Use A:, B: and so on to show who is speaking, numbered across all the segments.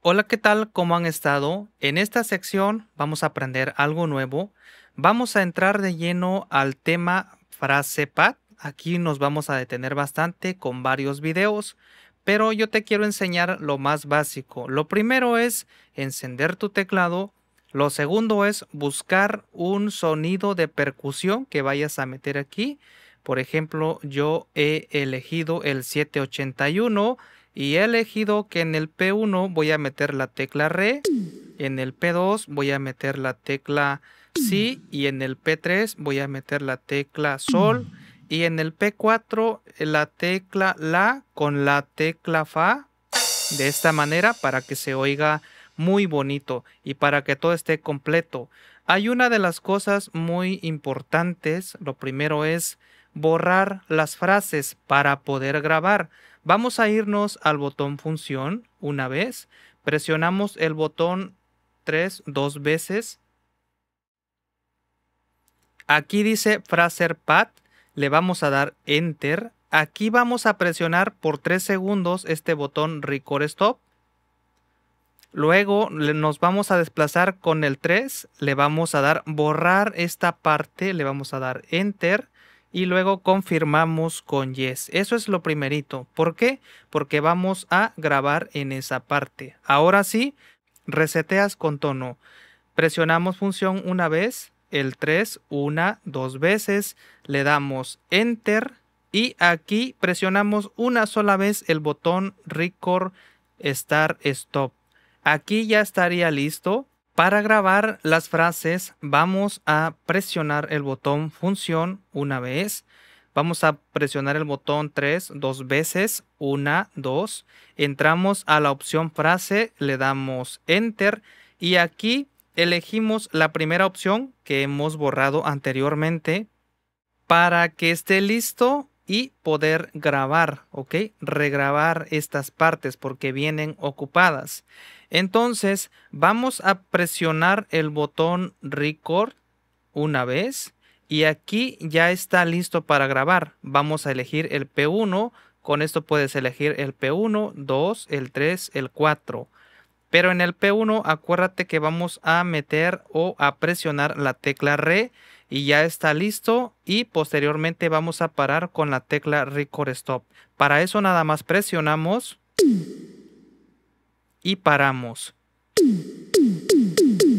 A: Hola, ¿qué tal? ¿Cómo han estado? En esta sección vamos a aprender algo nuevo. Vamos a entrar de lleno al tema frase pad. Aquí nos vamos a detener bastante con varios videos, pero yo te quiero enseñar lo más básico. Lo primero es encender tu teclado. Lo segundo es buscar un sonido de percusión que vayas a meter aquí. Por ejemplo, yo he elegido el 781 y he elegido que en el P1 voy a meter la tecla re, en el P2 voy a meter la tecla si y en el P3 voy a meter la tecla sol y en el P4 eh, la tecla la con la tecla fa de esta manera para que se oiga muy bonito y para que todo esté completo. Hay una de las cosas muy importantes, lo primero es borrar las frases para poder grabar. Vamos a irnos al botón función una vez. Presionamos el botón 3 dos veces. Aquí dice Fraser Pad. Le vamos a dar Enter. Aquí vamos a presionar por 3 segundos este botón Record Stop. Luego nos vamos a desplazar con el 3, le vamos a dar borrar esta parte, le vamos a dar enter y luego confirmamos con yes. Eso es lo primerito. ¿Por qué? Porque vamos a grabar en esa parte. Ahora sí, reseteas con tono. Presionamos función una vez, el 3 una, dos veces, le damos enter y aquí presionamos una sola vez el botón record start stop. Aquí ya estaría listo para grabar las frases vamos a presionar el botón función una vez. Vamos a presionar el botón tres dos veces, una, dos, Entramos a la opción frase, le damos enter y aquí elegimos la primera opción que hemos borrado anteriormente. Para que esté listo y poder grabar, ¿ok? Regrabar estas partes porque vienen ocupadas. Entonces vamos a presionar el botón record una vez y aquí ya está listo para grabar. Vamos a elegir el P1, con esto puedes elegir el P1, 2, el 3, el 4. Pero en el P1 acuérdate que vamos a meter o a presionar la tecla re y ya está listo y posteriormente vamos a parar con la tecla Record Stop. Para eso nada más presionamos y paramos.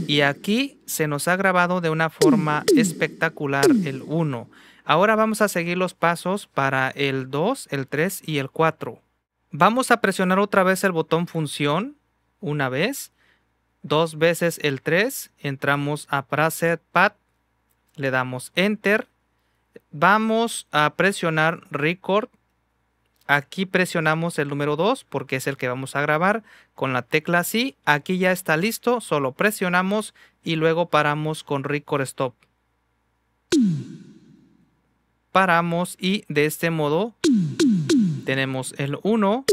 A: Y aquí se nos ha grabado de una forma espectacular el 1. Ahora vamos a seguir los pasos para el 2, el 3 y el 4. Vamos a presionar otra vez el botón función una vez, dos veces el 3, entramos a preset pad le damos enter. Vamos a presionar record. Aquí presionamos el número 2 porque es el que vamos a grabar con la tecla sí. Aquí ya está listo, solo presionamos y luego paramos con record stop. Paramos y de este modo tenemos el 1,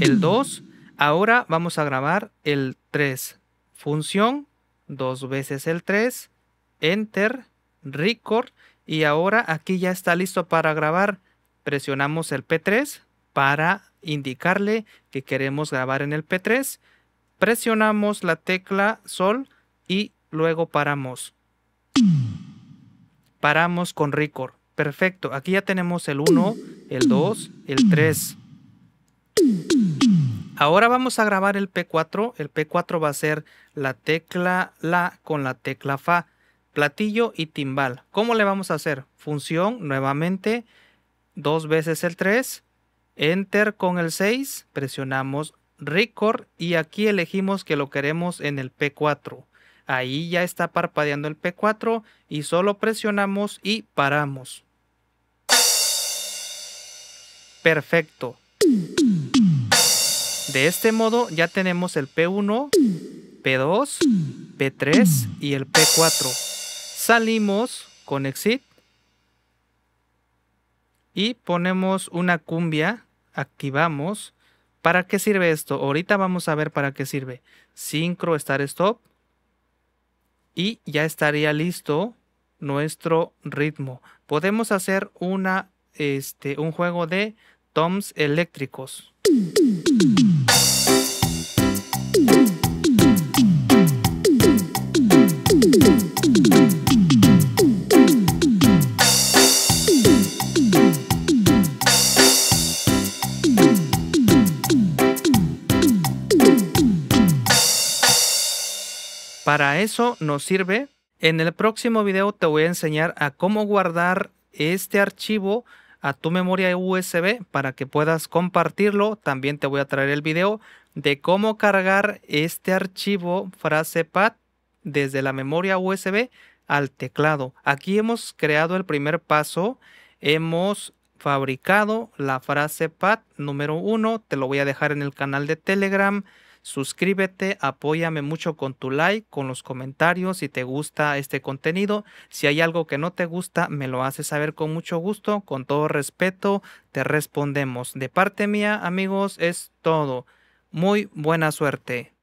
A: el 2. Ahora vamos a grabar el 3. Función, dos veces el 3 Enter, Record y ahora aquí ya está listo para grabar. Presionamos el P3 para indicarle que queremos grabar en el P3. Presionamos la tecla Sol y luego paramos. Paramos con Record. Perfecto, aquí ya tenemos el 1, el 2, el 3. Ahora vamos a grabar el P4. El P4 va a ser la tecla La con la tecla Fa platillo y timbal. ¿Cómo le vamos a hacer? Función nuevamente, dos veces el 3, enter con el 6, presionamos record y aquí elegimos que lo queremos en el P4. Ahí ya está parpadeando el P4 y solo presionamos y paramos. Perfecto. De este modo ya tenemos el P1, P2, P3 y el P4. Salimos con exit y ponemos una cumbia, activamos. ¿Para qué sirve esto? Ahorita vamos a ver para qué sirve. Sincro, start, stop. Y ya estaría listo nuestro ritmo. Podemos hacer una, este, un juego de toms eléctricos. Para eso nos sirve. En el próximo video te voy a enseñar a cómo guardar este archivo a tu memoria USB para que puedas compartirlo. También te voy a traer el video de cómo cargar este archivo FrasePad desde la memoria USB al teclado. Aquí hemos creado el primer paso. Hemos fabricado la frase pad número 1. Te lo voy a dejar en el canal de Telegram suscríbete, apóyame mucho con tu like, con los comentarios, si te gusta este contenido, si hay algo que no te gusta, me lo haces saber con mucho gusto, con todo respeto, te respondemos. De parte mía, amigos, es todo. Muy buena suerte.